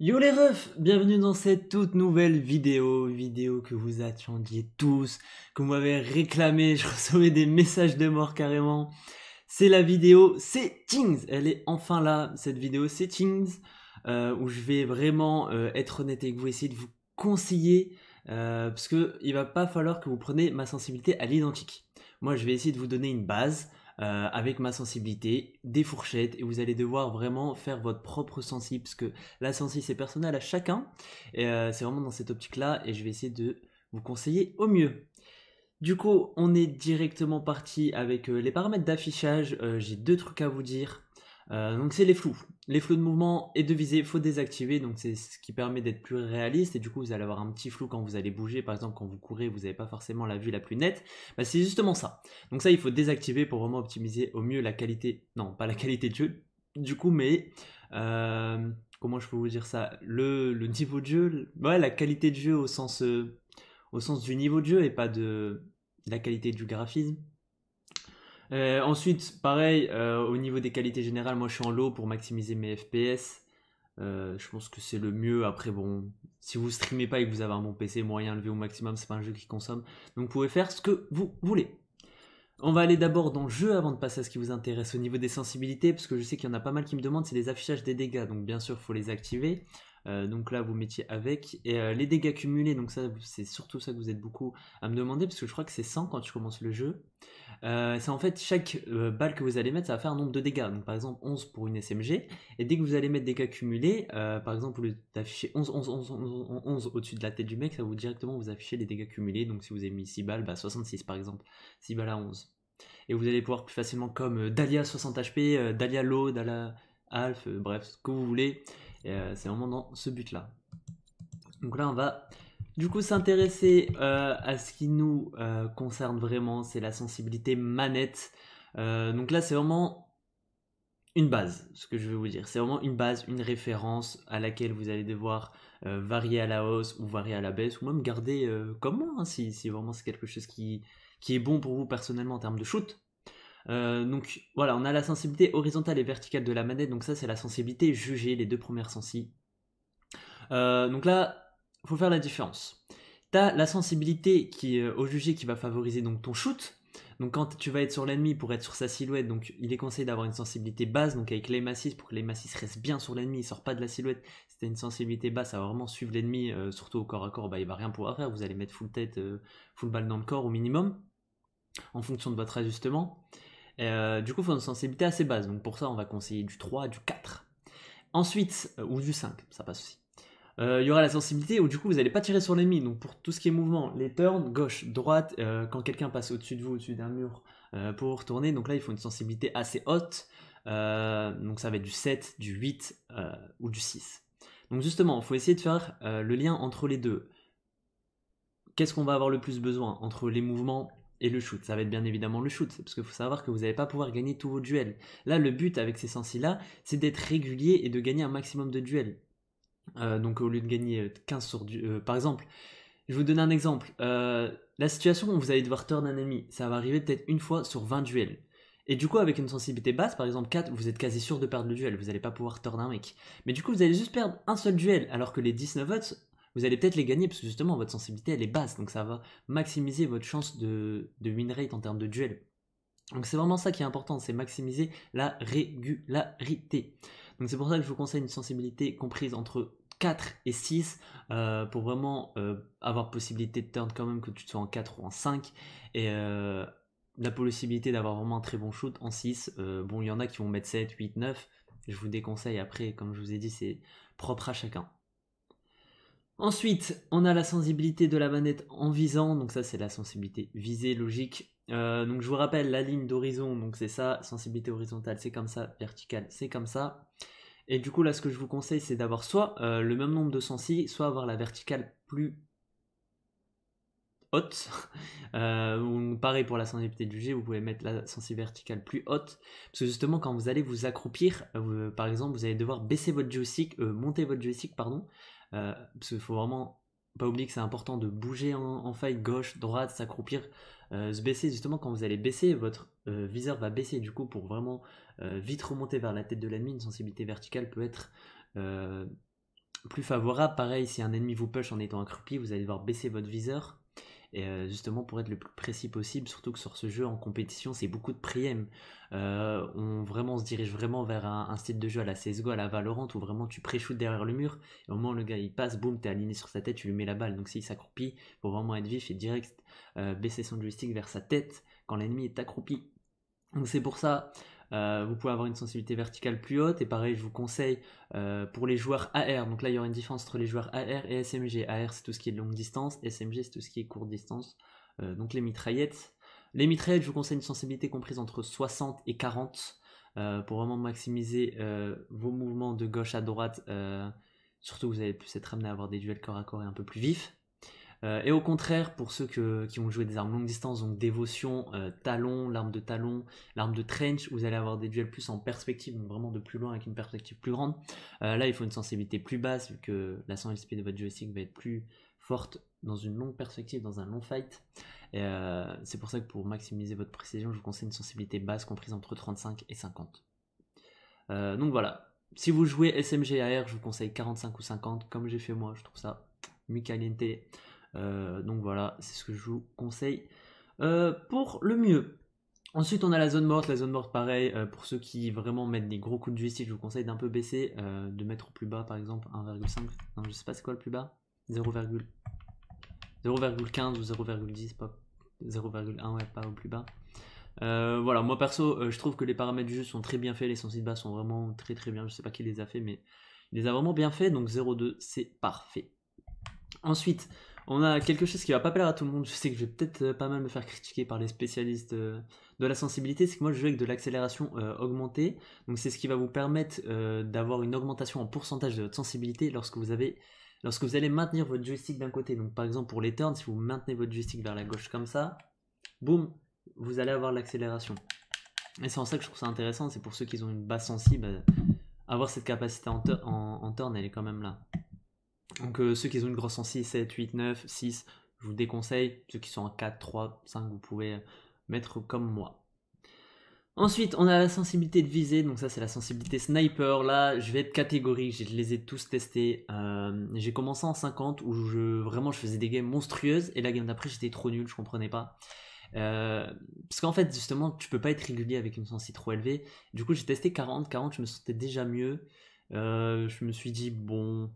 Yo les refs, bienvenue dans cette toute nouvelle vidéo, vidéo que vous attendiez tous, que vous m'avez réclamé, je recevais des messages de mort carrément. C'est la vidéo Settings, elle est enfin là, cette vidéo Settings, euh, où je vais vraiment euh, être honnête avec vous, essayer de vous conseiller, euh, parce que il va pas falloir que vous preniez ma sensibilité à l'identique. Moi je vais essayer de vous donner une base, euh, avec ma sensibilité, des fourchettes, et vous allez devoir vraiment faire votre propre sensi, parce que la sensi c'est personnel à chacun, et euh, c'est vraiment dans cette optique-là, et je vais essayer de vous conseiller au mieux. Du coup, on est directement parti avec euh, les paramètres d'affichage, j'ai deux trucs à vous dire. Euh, donc c'est les flous. Les flous de mouvement et de visée, il faut désactiver, donc c'est ce qui permet d'être plus réaliste, et du coup vous allez avoir un petit flou quand vous allez bouger, par exemple quand vous courez, vous n'avez pas forcément la vue la plus nette, bah, c'est justement ça. Donc ça il faut désactiver pour vraiment optimiser au mieux la qualité, non pas la qualité de jeu, du coup, mais... Euh, comment je peux vous dire ça le, niveau de jeu, ouais, la qualité de jeu au sens, euh, au sens du niveau de jeu et pas de la qualité du graphisme. Euh, ensuite, pareil, euh, au niveau des qualités générales, moi je suis en low pour maximiser mes FPS. Euh, je pense que c'est le mieux. Après, bon, si vous streamez pas et que vous avez un bon PC moyen levé au maximum, c'est pas un jeu qui consomme. Donc vous pouvez faire ce que vous voulez. On va aller d'abord dans le jeu avant de passer à ce qui vous intéresse au niveau des sensibilités, parce que je sais qu'il y en a pas mal qui me demandent, c'est les affichages des dégâts. Donc bien sûr, il faut les activer. Euh, donc là, vous mettiez avec. Et euh, les dégâts cumulés, donc ça, c'est surtout ça que vous êtes beaucoup à me demander, parce que je crois que c'est 100 quand tu commences le jeu. Euh, c'est en fait chaque balle que vous allez mettre, ça va faire un nombre de dégâts. par exemple 11 pour une SMG. Et dès que vous allez mettre dégâts cumulés, par exemple, vous affichez 11, 11, 11, au-dessus de la tête du mec, ça vous directement vous afficher les dégâts cumulés. Donc si vous avez mis 6 balles, 66 bah, par exemple. 6 balles à 11. Et vous allez pouvoir plus facilement comme Dahlia 60 HP, Dahlia Low, Dahlia Half, bref, ce que vous voulez. Euh, c'est vraiment dans ce but-là. Donc là, on va du coup s'intéresser euh, à ce qui nous euh, concerne vraiment, c'est la sensibilité manette. donc là, c'est vraiment une base, ce que je vais vous dire. C'est vraiment une base, une référence à laquelle vous allez devoir varier à la hausse ou varier à la baisse, ou même garder comme moi, hein, si, vraiment c'est quelque chose qui, qui est bon pour vous personnellement en termes de shoot. Euh, donc voilà, on a la sensibilité horizontale et verticale de la manette, donc ça c'est la sensibilité jugée, les deux premières sensi. Euh, donc là, faut faire la différence. tu as la sensibilité qui euh, au jugé qui va favoriser donc ton shoot. Donc quand tu vas être sur l'ennemi pour être sur sa silhouette, donc il est conseillé d'avoir une sensibilité basse, donc avec l'aim assist pour que l'aim assist reste bien sur l'ennemi, il sort pas de la silhouette. Si as une sensibilité basse, ça va vraiment suivre l'ennemi, surtout au corps à corps, bah, il va rien pouvoir faire, vous allez mettre full tête, full balle dans le corps au minimum, en fonction de votre ajustement. Euh, du coup, il faut une sensibilité assez basse. Donc pour ça, on va conseiller du 3, du 4. Ensuite, euh, ou du 5, ça passe aussi. Euh, il y aura la sensibilité où du coup vous n'allez pas tirer sur l'ennemi. Donc pour tout ce qui est mouvement, les turns, gauche, droite, quand quelqu'un passe au-dessus de vous, au-dessus d'un mur pour pour retourner, donc là il faut une sensibilité assez haute. donc ça va être du 7, du 8 ou du 6. Donc justement, il faut essayer de faire le lien entre les deux. Qu'est-ce qu'on va avoir le plus besoin entre les mouvements et le shoot. Ça va être bien évidemment le shoot, parce qu'il faut savoir que vous n'allez pas pouvoir gagner tous vos duels. Là, le but avec ces sensi-là, c'est d'être régulier et de gagner un maximum de duels. Euh, donc au lieu de gagner 15 euh, sur du... Euh, par exemple, je vous donne un exemple. la situation où vous allez devoir turn un ennemi, ça va arriver peut-être une fois sur 20 duels. Et du coup, avec une sensibilité basse, par exemple 4, vous êtes quasi sûr de perdre le duel, vous n'allez pas pouvoir turn un mec. Mais du coup, vous allez juste perdre un seul duel, alors que les 19 votes, vous allez peut-être les gagner parce que justement votre sensibilité elle est basse, donc ça va maximiser votre chance de, de win rate en termes de duel. Donc c'est vraiment ça qui est important, c'est maximiser la régularité. Donc c'est pour ça que je vous conseille une sensibilité comprise entre 4 et 6 euh, pour vraiment euh, avoir possibilité de turn quand même que tu te sois en 4 ou en 5 et euh, la possibilité d'avoir vraiment un très bon shoot en 6. bon, il y en a qui vont mettre 7, 8, 9. Je vous déconseille après, comme je vous ai dit, c'est propre à chacun. Ensuite, on a la sensibilité de la manette en visant, donc ça c'est la sensibilité visée logique. Euh, donc je vous rappelle la ligne d'horizon, donc c'est ça, sensibilité horizontale c'est comme ça, verticale c'est comme ça. Et du coup là ce que je vous conseille c'est d'avoir soit euh, le même nombre de sensi, soit avoir la verticale plus haute. Euh, pareil pour la sensibilité du G, vous pouvez mettre la sensibilité verticale plus haute. Parce que justement, quand vous allez vous accroupir, euh, par exemple, vous allez devoir baisser votre joystick, monter votre joystick, pardon, euh, parce qu'il faut vraiment pas oublier que c'est important de bouger en, faille gauche, droite, s'accroupir, euh, se baisser. Justement, quand vous allez baisser, votre euh, viseur va baisser du coup pour vraiment vite remonter vers la tête de l'ennemi. Une sensibilité verticale peut être plus favorable. Pareil, si un ennemi vous push en étant accroupi, vous allez devoir baisser votre viseur euh, justement, pour être le plus précis possible, surtout que sur ce jeu en compétition, c'est beaucoup de priem. Euh, on vraiment se dirige vraiment vers un, style de jeu à la CSGO, à la Valorant, où vraiment tu pré derrière le mur, et au moment où le gars il passe, boum, t'es aligné sur sa tête, tu lui mets la balle. Donc s'il s'accroupit, faut vraiment être vif et direct, euh, baisser son joystick vers sa tête quand l'ennemi est accroupi. Donc c'est pour ça, euh, vous pouvez avoir une sensibilité verticale plus haute et pareil je vous conseille euh, pour les joueurs AR, donc là il y aura une différence entre les joueurs AR et SMG. AR c'est tout ce qui est longue distance, SMG c'est tout ce qui est courte distance, euh, donc les mitraillettes. Les mitraillettes je vous conseille une sensibilité comprise entre 60 et 40 pour vraiment maximiser vos mouvements de gauche à droite. surtout vous allez plus être amené à avoir des duels corps à corps et un peu plus vifs. Euh, et au contraire, pour ceux qui ont joué des armes longue distance, donc dévotion, euh, talon, l'arme de talon, l'arme de trench, vous allez avoir des duels plus en perspective, donc vraiment de plus loin avec une perspective plus grande. Euh, là, il faut une sensibilité plus basse, vu que la sensibilité de votre joystick va être plus forte dans une longue perspective, dans un long fight. c'est pour ça que pour maximiser votre précision, je vous conseille une sensibilité basse comprise entre 35 et 50. donc voilà, si vous jouez SMG AR, je vous conseille 45 ou 50, comme j'ai fait moi, je trouve ça mi euh, donc voilà, c'est ce que je vous conseille euh, pour le mieux. Ensuite, on a la zone morte. La zone morte, pareil, euh, pour ceux qui vraiment mettent des gros coups de joystick, je vous conseille d'un peu baisser, de mettre au plus bas, par exemple, 1,5. Non, je sais pas c'est quoi le plus bas. 0,15 ou 0,10, pas 0,1, ouais, pas au plus bas. voilà, moi perso, je trouve que les paramètres du jeu sont très bien faits, les sensibles bas sont vraiment très très bien. Je sais pas qui les a fait, mais il les a vraiment bien fait, donc 0,2 c'est parfait. Ensuite, on a quelque chose qui va pas plaire à tout le monde. Je sais que je vais peut-être euh, pas mal me faire critiquer par les spécialistes euh, de, la sensibilité. C'est que moi, je joue avec de l'accélération euh, augmentée. Donc, c'est ce qui va vous permettre d'avoir une augmentation en pourcentage de votre sensibilité lorsque vous avez lorsque vous allez maintenir votre joystick d'un côté. Donc, par exemple, pour les turns, si vous maintenez votre joystick vers la gauche comme ça, boum, vous allez avoir l'accélération. Et c'est en ça que je trouve ça intéressant. C'est pour ceux qui ont une basse sensible, avoir cette capacité en turn, elle est quand même là. Mm. Donc euh, ceux qui ont une grosse en 7, 8, 9, 6, je vous déconseille. Ceux qui sont en 4, 3, 5, vous pouvez euh, mettre comme moi. Ensuite, on a la sensibilité de visée, donc ça c'est la sensibilité sniper. Là, je vais être catégorique, je les ai tous testés. Euh, j'ai commencé en 50 où je, vraiment je faisais des games monstrueuses et la game d'après j'étais trop nul, je comprenais pas. parce qu'en fait, justement, tu peux pas être régulier avec une sensibilité trop élevée. Du coup, j'ai testé 40, 40, je me sentais déjà mieux. je me suis dit, bon,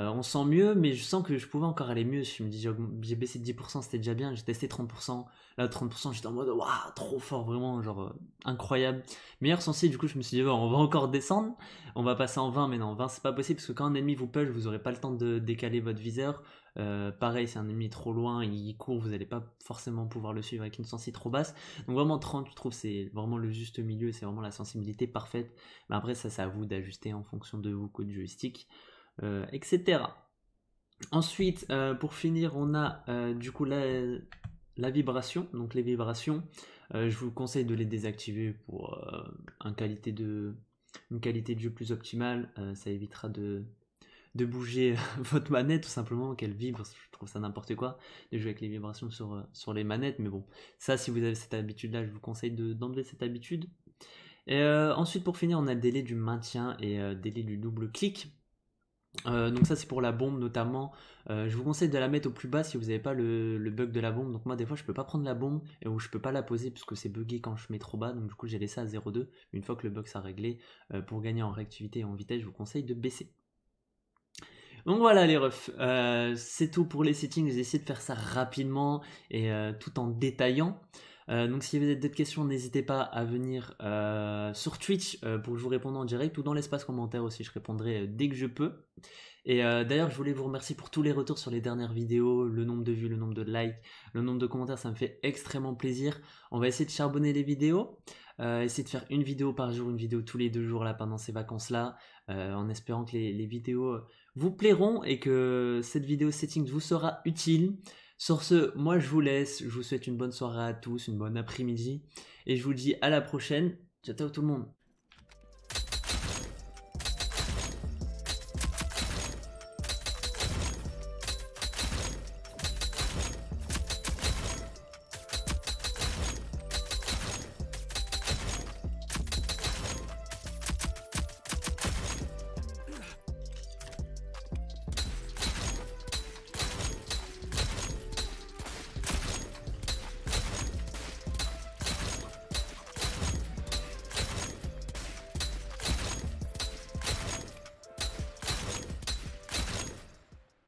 euh, on sent mieux, mais je sens que je pouvais encore aller mieux. Je me dis, j'ai baissé de 10%, c'était déjà bien. J'ai testé 30%. Là, 30%, j'étais en mode, waouh, trop fort, vraiment, genre, euh, incroyable. Meilleur sensé, du coup, je me suis dit, on va encore descendre. On va passer en 20, mais non, 20, c'est pas possible, parce que quand un ennemi vous push, vous aurez pas le temps de décaler votre viseur. Euh, pareil, si un ennemi est trop loin, il court, vous n'allez pas forcément pouvoir le suivre avec une sensi trop basse. Donc vraiment 30, je trouve, c'est vraiment le juste milieu, c'est vraiment la sensibilité parfaite. Mais après, ça, c'est à vous d'ajuster en fonction de vos codes joystick. Euh, etc. Ensuite, euh, pour finir, on a euh, du coup la, la, vibration. Donc les vibrations, je vous conseille de les désactiver pour une qualité de jeu plus optimale. ça évitera de, bouger votre manette tout simplement, qu'elle vibre. Je trouve ça n'importe quoi de jouer avec les vibrations sur, sur les manettes. Mais bon, ça, si vous avez cette habitude-là, je vous conseille d'enlever cette habitude. ensuite, pour finir, on a le délai du maintien et délai du double clic. Euh, donc ça c'est pour la bombe notamment. Euh, je vous conseille de la mettre au plus bas si vous n'avez pas le, bug de la bombe. Donc moi des fois je peux pas prendre la bombe et où je peux pas la poser parce que c'est bugué quand je mets trop bas. Donc du coup j'ai laissé à 0,2. Une fois que le bug s'est réglé, euh, pour gagner en réactivité et en vitesse, je vous conseille de baisser. Donc voilà les refs, c'est tout pour les settings. J'ai essayé de faire ça rapidement et tout en détaillant. Euh, donc si vous avez d'autres questions, n'hésitez pas à venir euh, sur Twitch euh, pour que je vous réponde en direct ou dans l'espace commentaire aussi, je répondrai dès que je peux. Et d'ailleurs, je voulais vous remercier pour tous les retours sur les dernières vidéos, le nombre de vues, le nombre de likes, le nombre de commentaires, ça me fait extrêmement plaisir. On va essayer de charbonner les vidéos, essayer de faire une vidéo par jour, une vidéo tous les deux jours là pendant ces vacances-là, en espérant que les, les, vidéos vous plairont et que cette vidéo setting vous sera utile. Sur ce, moi je vous laisse, je vous souhaite une bonne soirée à tous, une bonne après-midi, et je vous dis à la prochaine. Ciao, ciao tout le monde